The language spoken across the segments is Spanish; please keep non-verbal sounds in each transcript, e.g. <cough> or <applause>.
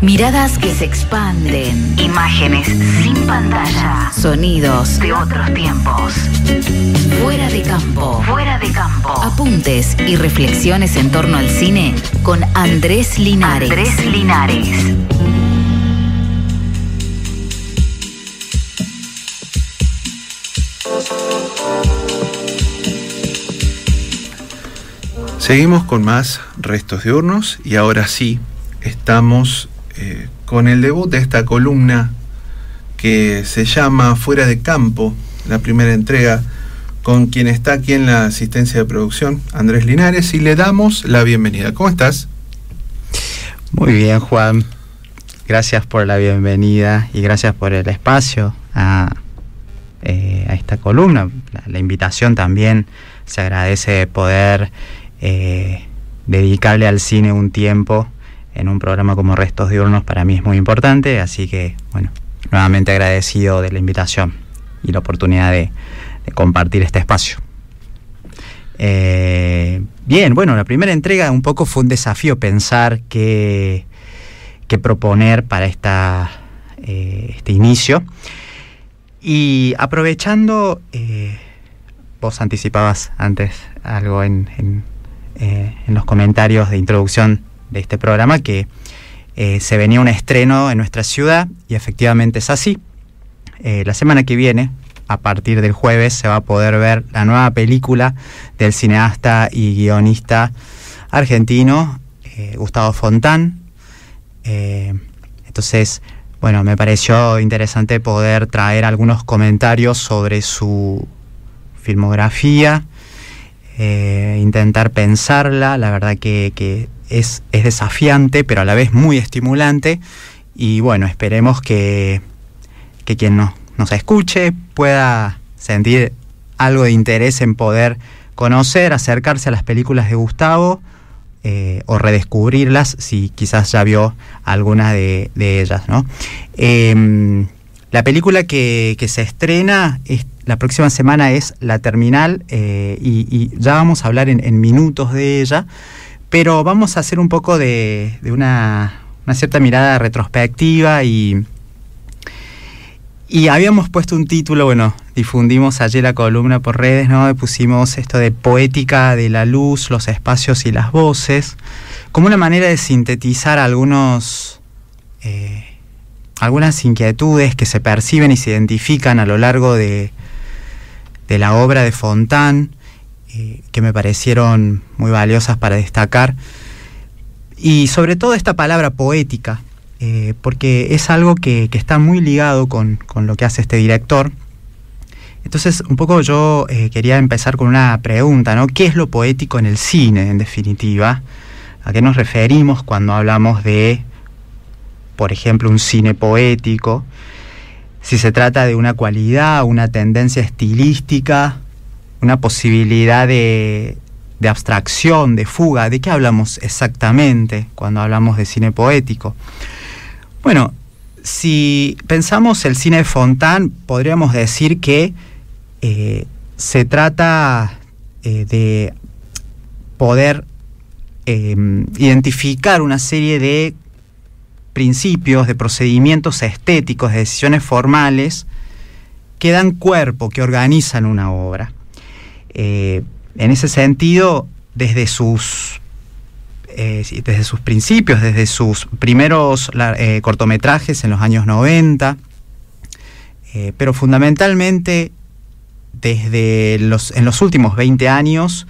Miradas que se expanden. Imágenes sin pantalla. Sonidos de otros tiempos. Fuera de campo. Fuera de campo. Apuntes y reflexiones en torno al cine con Andrés Linares. Andrés Linares. Seguimos con más restos de Hornos y ahora sí estamos eh, con el debut de esta columna que se llama Fuera de Campo, la primera entrega, con quien está aquí en la asistencia de producción, Andrés Linares, y le damos la bienvenida. ¿Cómo estás? Muy bien, Juan. Gracias por la bienvenida y gracias por el espacio a, eh, esta columna. La, invitación también se agradece poder eh, dedicarle al cine un tiempo en un programa como Restos Diurnos para mí es muy importante, así que bueno, nuevamente agradecido de la invitación y la oportunidad de, compartir este espacio. Eh, bien, bueno, la primera entrega un poco fue un desafío pensar qué, proponer para esta, eh, este inicio. Y aprovechando, eh, vos anticipabas antes algo en los comentarios de introducción de este programa que eh, se venía un estreno en nuestra ciudad y efectivamente es así. Eh, la semana que viene, a partir del jueves, se va a poder ver la nueva película del cineasta y guionista argentino eh, Gustavo Fontán. entonces, bueno, me pareció interesante poder traer algunos comentarios sobre su filmografía, intentar pensarla. La verdad que, que es, desafiante, pero a la vez muy estimulante. Y bueno, esperemos que, quien nos, escuche pueda sentir algo de interés en poder conocer, acercarse a las películas de Gustavo eh, o redescubrirlas si quizás ya vio alguna de, ellas. ¿no? Em, la película que, se estrena la próxima semana es La Terminal eh, y, ya vamos a hablar en minutos de ella pero vamos a hacer un poco de, una, cierta mirada retrospectiva y, y habíamos puesto un título, bueno, difundimos ayer la columna por redes, ¿no? Pusimos esto de poética de la luz, los espacios y las voces, como una manera de sintetizar algunos... Eh, algunas inquietudes que se perciben y se identifican a lo largo de, de la obra de Fontán eh, que me parecieron muy valiosas para destacar. Y sobre todo esta palabra poética, eh, porque es algo que, está muy ligado con, lo que hace este director. Entonces, un poco yo eh, quería empezar con una pregunta, ¿no? ¿Qué es lo poético en el cine, en definitiva? ¿A qué nos referimos cuando hablamos de, por ejemplo, un cine poético? Si se trata de una cualidad, una tendencia estilística una posibilidad de, abstracción, de fuga. ¿De qué hablamos exactamente cuando hablamos de cine poético? Bueno, si pensamos el cine de Fontán, podríamos decir que eh, se trata eh, de poder em, identificar una serie de principios, de procedimientos estéticos, de decisiones formales que dan cuerpo, que organizan una obra. Eh, en ese sentido, desde sus, eh, desde sus principios, desde sus primeros eh, cortometrajes en los años 90, pero fundamentalmente desde en los últimos 20 años,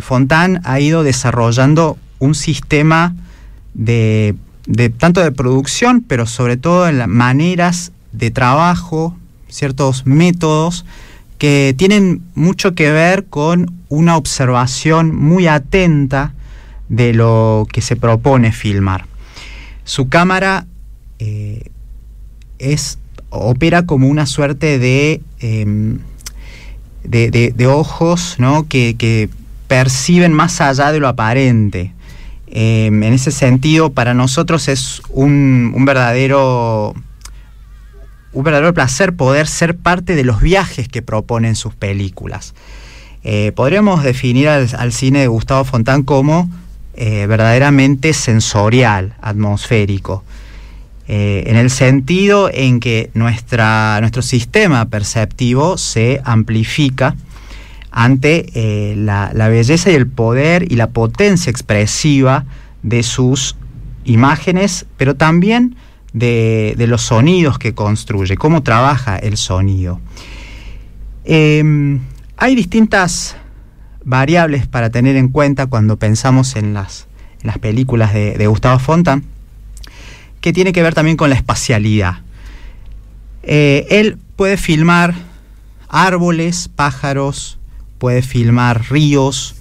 Fontán ha ido desarrollando un sistema de tanto de producción, pero sobre todo en las maneras de trabajo, ciertos métodos que tienen mucho que ver con una observación muy atenta de lo que se propone filmar. Su cámara eh, es, opera como una suerte de, em, ojos ¿no? que, perciben más allá de lo aparente. Em, en ese sentido, para nosotros es un verdadero un verdadero placer poder ser parte de los viajes que proponen sus películas. Eh, podríamos definir al, cine de Gustavo Fontán como eh, verdaderamente sensorial, atmosférico, eh, en el sentido en que nuestra, nuestro sistema perceptivo se amplifica ante la, la belleza y el poder y la potencia expresiva de sus imágenes, pero también de, los sonidos que construye, cómo trabaja el sonido. Em, hay distintas variables para tener en cuenta cuando pensamos en las, películas de, Gustavo Fontan que tiene que ver también con la espacialidad. Eh, él puede filmar árboles, pájaros, puede filmar ríos,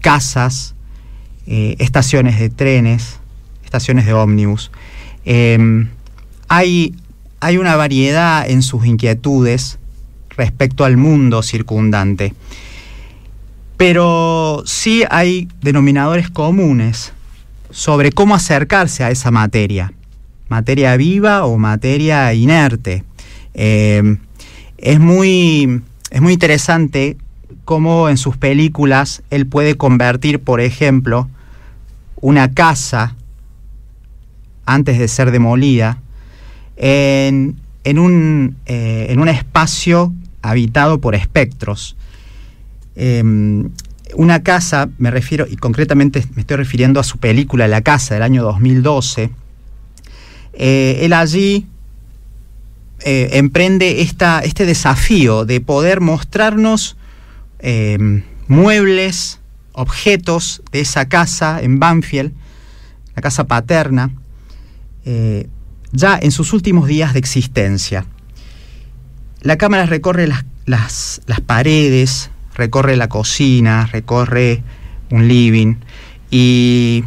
casas, eh, estaciones de trenes, estaciones de ómnibus. Em, hay, hay una variedad en sus inquietudes respecto al mundo circundante, pero sí hay denominadores comunes sobre cómo acercarse a esa materia, materia viva o materia inerte. Em, es, muy, es muy interesante cómo en sus películas él puede convertir, por ejemplo, una casa antes de ser demolida, eh, en, un, espacio habitado por espectros. Em, una casa, me refiero, y concretamente me estoy refiriendo a su película La Casa del año 2012, eh, él allí eh, emprende este desafío de poder mostrarnos em, muebles, objetos de esa casa en Banfield, la casa paterna, eh, ya en sus últimos días de existencia. La cámara recorre las, paredes, recorre la cocina, recorre un living y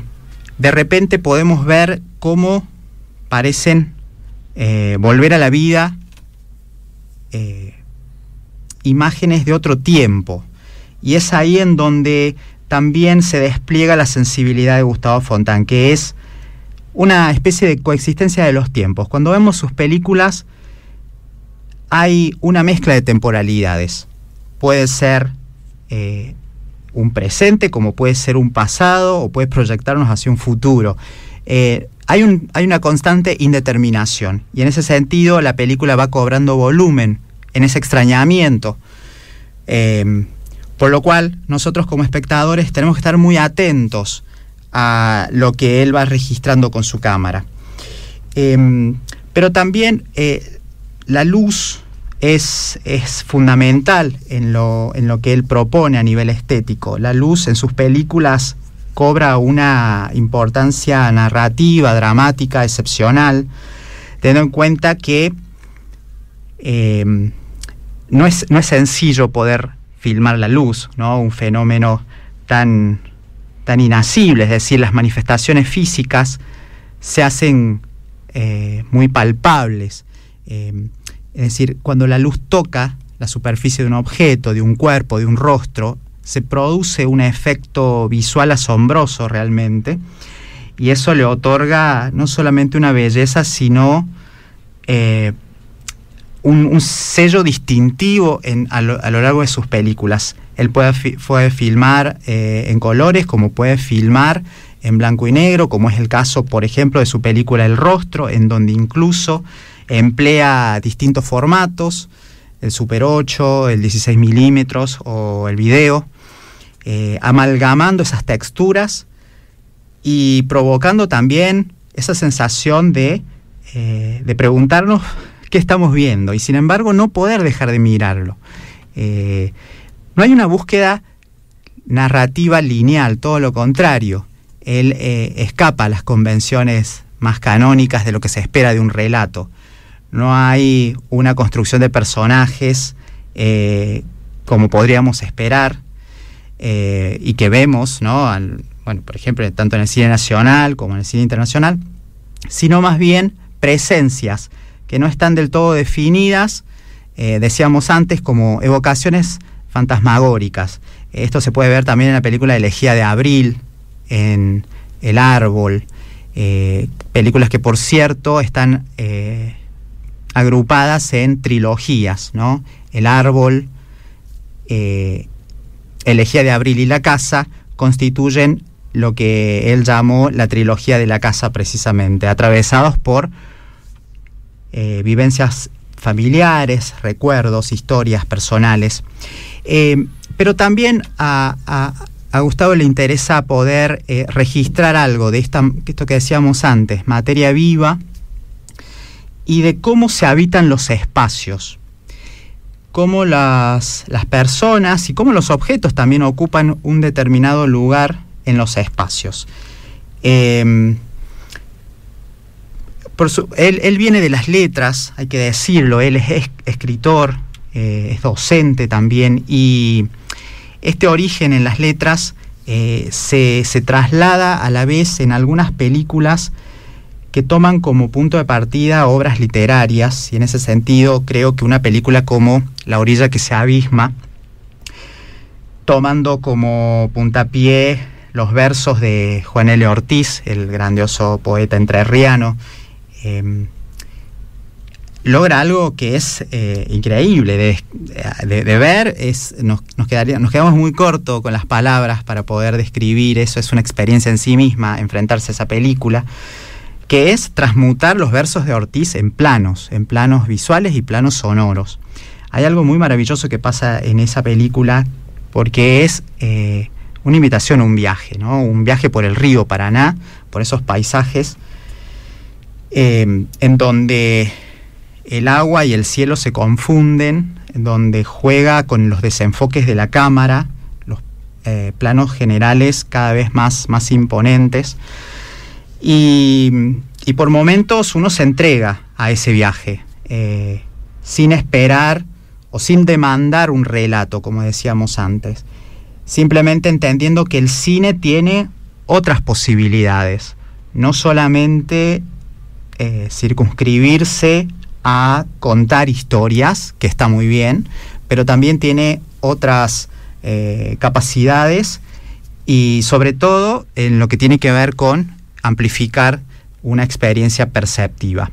de repente podemos ver cómo parecen eh, volver a la vida eh, imágenes de otro tiempo. Y es ahí en donde también se despliega la sensibilidad de Gustavo Fontán, que es una especie de coexistencia de los tiempos. Cuando vemos sus películas hay una mezcla de temporalidades. Puede ser eh, un presente, como puede ser un pasado, o puede proyectarnos hacia un futuro. Eh, hay, una constante indeterminación y en ese sentido la película va cobrando volumen en ese extrañamiento. Eh, por lo cual nosotros como espectadores tenemos que estar muy atentos a lo que él va registrando con su cámara. Em, pero también eh, la luz es, es fundamental en lo, en lo que él propone a nivel estético. La luz en sus películas cobra una importancia narrativa, dramática, excepcional, teniendo en cuenta que em, no, es, no es sencillo poder filmar la luz, ¿no? Un fenómeno tan tan es decir, las manifestaciones físicas se hacen eh, muy palpables. Eh, es decir, cuando la luz toca la superficie de un objeto, de un cuerpo, de un rostro, se produce un efecto visual asombroso realmente, y eso le otorga no solamente una belleza, sino eh, un, sello distintivo a lo largo de sus películas. Él puede, filmar eh, en colores, como puede filmar en blanco y negro, como es el caso, por ejemplo, de su película El Rostro, en donde incluso emplea distintos formatos, el Super 8, el 16 milímetros o el video, eh, amalgamando esas texturas y provocando también esa sensación de, eh, de, preguntarnos <laughs> qué estamos viendo y sin embargo no poder dejar de mirarlo. No hay una búsqueda narrativa lineal, todo lo contrario. Él eh, escapa a las convenciones más canónicas de lo que se espera de un relato. No hay una construcción de personajes eh, como podríamos esperar eh, y que vemos, por ejemplo, tanto en el cine nacional como en el cine internacional, sino más bien presencias que no están del todo definidas, decíamos antes, como evocaciones fantasmagóricas. Esto se puede ver también en la película Elegía de Abril, en El Árbol, eh, películas que por cierto están eh, agrupadas en trilogías, ¿no? El Árbol, eh, Elegía de Abril y La Casa constituyen lo que él llamó la trilogía de la casa precisamente, atravesados por vivencias vivencias familiares, recuerdos, historias personales. Eh, pero también a, Gustavo le interesa poder eh, registrar algo de esta, esto que decíamos antes, materia viva, y de cómo se habitan los espacios, cómo las, personas y cómo los objetos también ocupan un determinado lugar en los espacios. Eh, él, viene de las letras, hay que decirlo, él es, escritor, eh, es docente también, y este origen en las letras eh, se, se, traslada a la vez en algunas películas que toman como punto de partida obras literarias, y en ese sentido creo que una película como La orilla que se abisma, tomando como puntapié los versos de Juan L. Ortiz, el grandioso poeta entrerriano, Em, logra algo que es eh, increíble de, ver. Es, nos, quedaría, quedamos muy corto con las palabras para poder describir eso. Es una experiencia en sí misma, enfrentarse a esa película, que es transmutar los versos de Ortiz en planos, en planos visuales y planos sonoros. Hay algo muy maravilloso que pasa en esa película porque es eh, una invitación a un viaje, ¿no? un viaje por el río Paraná, por esos paisajes Em, en donde el agua y el cielo se confunden, en donde juega con los desenfoques de la cámara, los eh, planos generales cada vez más, más imponentes, y, por momentos uno se entrega a ese viaje, eh, sin esperar o sin demandar un relato, como decíamos antes, simplemente entendiendo que el cine tiene otras posibilidades, no solamente eh, circunscribirse a contar historias, que está muy bien, pero también tiene otras eh, capacidades y sobre todo en lo que tiene que ver con amplificar una experiencia perceptiva.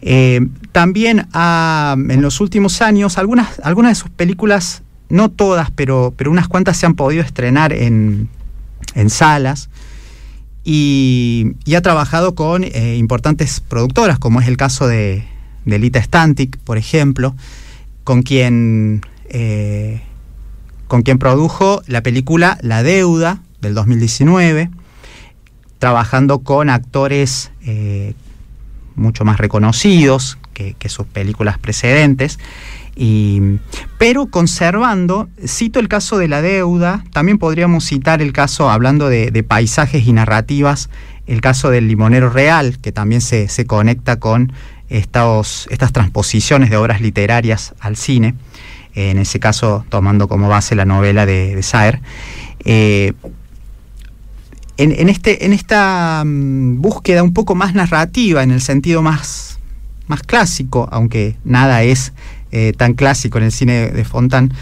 Eh, también ah, en los últimos años, algunas, algunas de sus películas, no todas, pero, unas cuantas se han podido estrenar en salas y, ha trabajado con eh, importantes productoras, como es el caso de, de Lita Stantic, por ejemplo, con quien, eh, produjo la película La Deuda del 2019, trabajando con actores eh, mucho más reconocidos que sus películas precedentes pero conservando, cito el caso de la deuda, también podríamos citar el caso, hablando de, paisajes y narrativas, el caso del limonero real, que también se, conecta con estos, estas transposiciones de obras literarias al cine, en ese caso tomando como base la novela de, Saer. Eh, en, este, en esta mm, búsqueda un poco más narrativa, en el sentido más, más clásico, aunque nada es eh, tan clásico en el cine de, Fontán.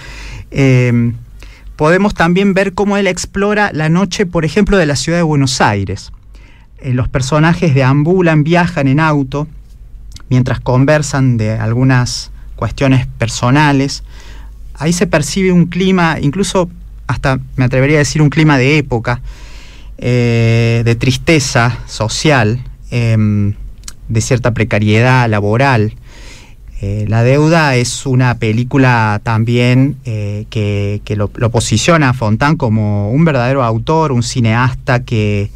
Eh, podemos también ver cómo él explora la noche, por ejemplo, de la ciudad de Buenos Aires. Eh, los personajes deambulan, viajan en auto, mientras conversan de algunas cuestiones personales. Ahí se percibe un clima, incluso hasta me atrevería a decir un clima de época, de tristeza social, em, de cierta precariedad laboral. Eh, la deuda es una película también eh, que, lo, posiciona a Fontán como un verdadero autor, un cineasta que,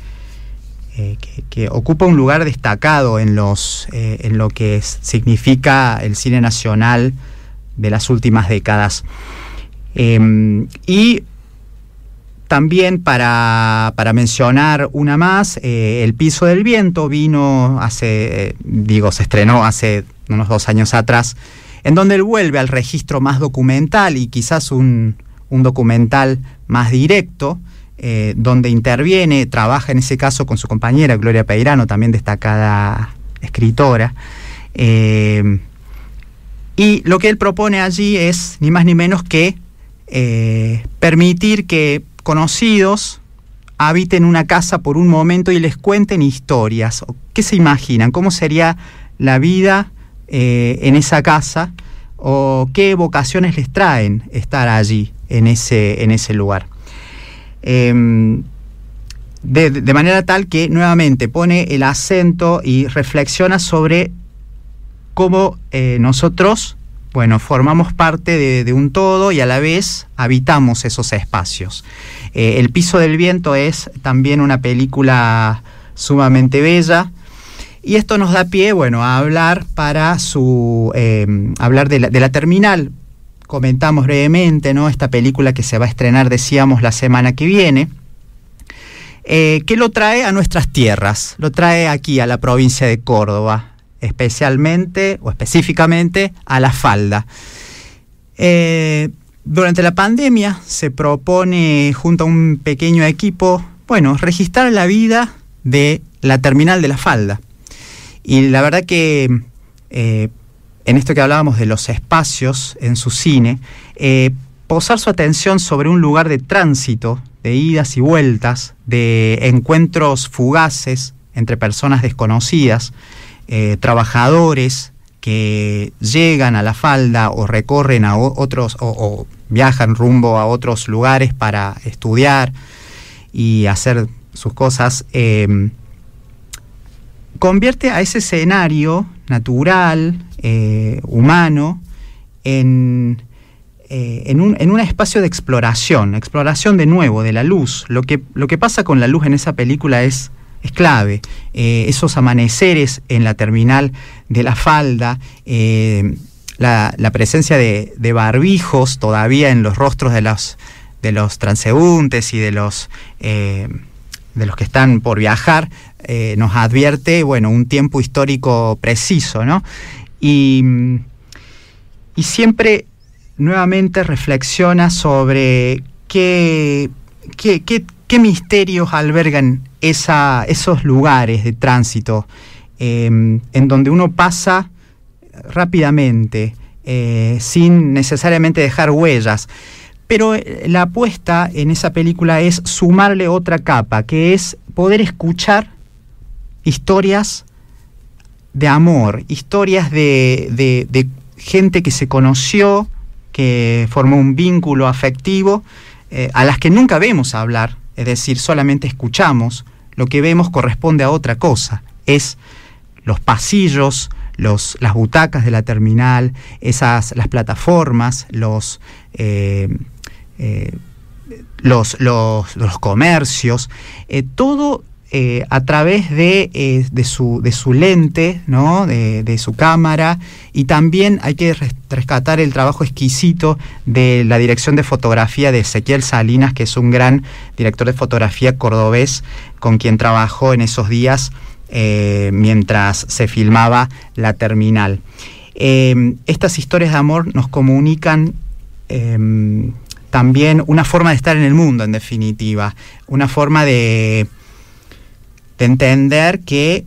eh, que, ocupa un lugar destacado en, los, en lo que significa el cine nacional de las últimas décadas. Em, y también para, para, mencionar una más, El piso del viento vino hace, digo, se estrenó hace unos dos años atrás, en donde él vuelve al registro más documental y quizás un, documental más directo, eh, donde interviene, trabaja en ese caso con su compañera Gloria Peirano, también destacada escritora. Eh, y lo que él propone allí es ni más ni menos que eh, permitir que conocidos habiten una casa por un momento y les cuenten historias. ¿Qué se imaginan? ¿Cómo sería la vida eh, en esa casa o qué vocaciones les traen estar allí, en ese, en ese lugar. Em, de, manera tal que nuevamente pone el acento y reflexiona sobre cómo eh, nosotros, bueno, formamos parte de, un todo y a la vez habitamos esos espacios. Eh, el piso del viento es también una película sumamente bella. Y esto nos da pie, bueno, a hablar para su eh, hablar de la, terminal. Comentamos brevemente, ¿no? Esta película que se va a estrenar, decíamos, la semana que viene. Eh, que lo trae a nuestras tierras, lo trae aquí a la provincia de Córdoba, especialmente o específicamente a la falda. Eh, durante la pandemia se propone, junto a un pequeño equipo, bueno, registrar la vida de la terminal de la falda. Y la verdad que eh, en esto que hablábamos de los espacios en su cine, eh, posar su atención sobre un lugar de tránsito, de idas y vueltas, de encuentros fugaces entre personas desconocidas, eh, trabajadores que llegan a la falda o recorren a otros o, viajan rumbo a otros lugares para estudiar y hacer sus cosas convierte a ese escenario natural, eh, humano, eh, en, un, espacio de exploración, exploración de nuevo, de la luz. Lo que, pasa con la luz en esa película es, clave. Eh, esos amaneceres en la terminal de la falda, la, la, presencia de, de, barbijos todavía en los rostros de los, de los transeúntes y de los de los que están por viajar, eh, nos advierte, bueno, un tiempo histórico preciso, mm, Y, siempre nuevamente reflexiona sobre qué, misterios albergan esos lugares de tránsito em, en donde uno pasa rápidamente, eh, sin necesariamente dejar huellas. Pero eh, la apuesta en esa película es sumarle otra capa, que es poder escuchar historias de amor, historias de, gente que se conoció, que formó un vínculo afectivo, eh, a las que nunca vemos hablar, es decir, solamente escuchamos, lo que vemos corresponde a otra cosa, es los pasillos, los, las butacas de la terminal, esas, las plataformas, los, eh, eh, los, los, comercios, todo eh, a través eh, de, su, de, su, lente, ¿no? de, su cámara, y también hay que rescatar el trabajo exquisito de la dirección de fotografía de Ezequiel Salinas, que es un gran director de fotografía cordobés con quien trabajó en esos días eh, mientras se filmaba la terminal. estas historias de amor nos comunican em, también una forma de estar en el mundo, en definitiva, una forma de entender que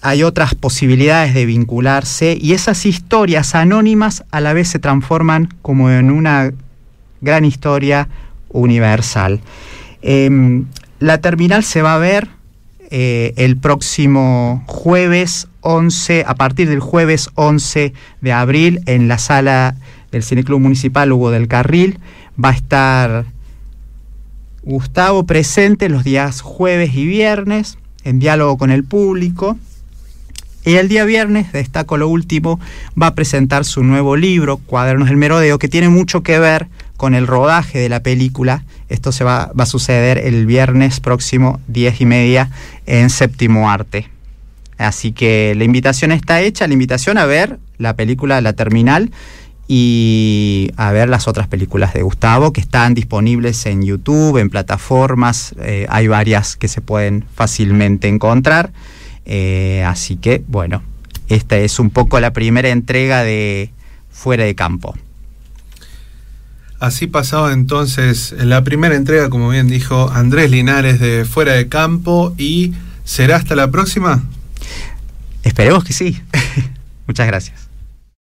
hay otras posibilidades de vincularse y esas historias anónimas a la vez se transforman como en una gran historia universal. Em, la terminal se va a ver eh, el próximo jueves 11, a partir del jueves 11 de abril, en la sala del Cineclub Municipal Hugo del Carril. Va a estar Gustavo presente los días jueves y viernes en diálogo con el público. Y el día viernes, destaco lo último, va a presentar su nuevo libro, Cuadernos del Merodeo, que tiene mucho que ver con el rodaje de la película. Esto se va, va a suceder el viernes próximo, 10 y media, en Séptimo Arte. Así que la invitación está hecha, la invitación a ver la película La Terminal y a ver las otras películas de Gustavo que están disponibles en YouTube, en plataformas, eh, hay varias que se pueden fácilmente encontrar. Eh, así que bueno, esta es un poco la primera entrega de Fuera de Campo. Así pasado entonces eh, la primera entrega, como bien dijo Andrés Linares de Fuera de Campo y será hasta la próxima. Esperemos que sí. <laughs> Muchas gracias.